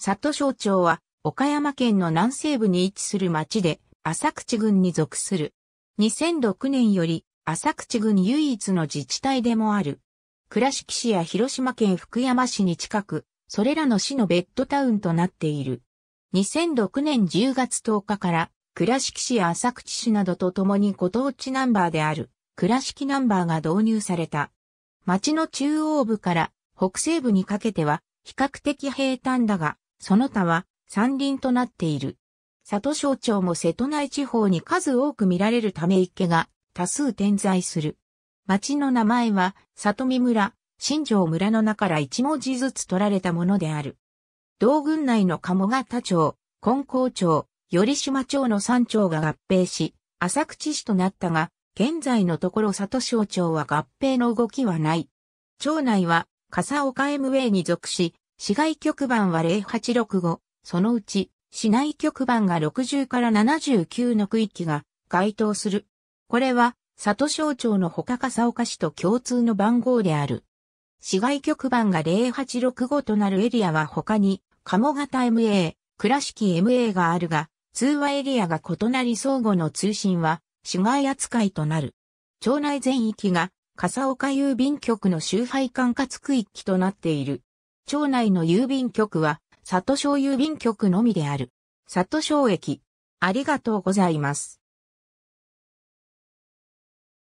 里省町は、岡山県の南西部に位置する町で、浅口郡に属する。2006年より、浅口郡唯一の自治体でもある。倉敷市や広島県福山市に近く、それらの市のベッドタウンとなっている。2006年10月10日から、倉敷市や浅口市などと共にご当地ナンバーである、倉敷ナンバーが導入された。町の中央部から北西部にかけては、比較的平坦だが、その他は山林となっている。里省町も瀬戸内地方に数多く見られるため池が多数点在する。町の名前は、里見村、新城村の名から一文字ずつ取られたものである。道郡内の鴨方町、金光町、寄島町の三町が合併し、浅口市となったが、現在のところ里省町は合併の動きはない。町内は、笠岡 MA に属し、市外局番は0865、そのうち、市内局番が60から79の区域が該当する。これは、里省庁の他笠岡市と共通の番号である。市外局番が0865となるエリアは他に、鴨型 MA、倉敷 MA があるが、通話エリアが異なり相互の通信は、市外扱いとなる。町内全域が、笠岡郵便局の周廃管轄区域となっている。町内の郵便局は、里庄郵便局のみである。里小駅。ありがとうございます。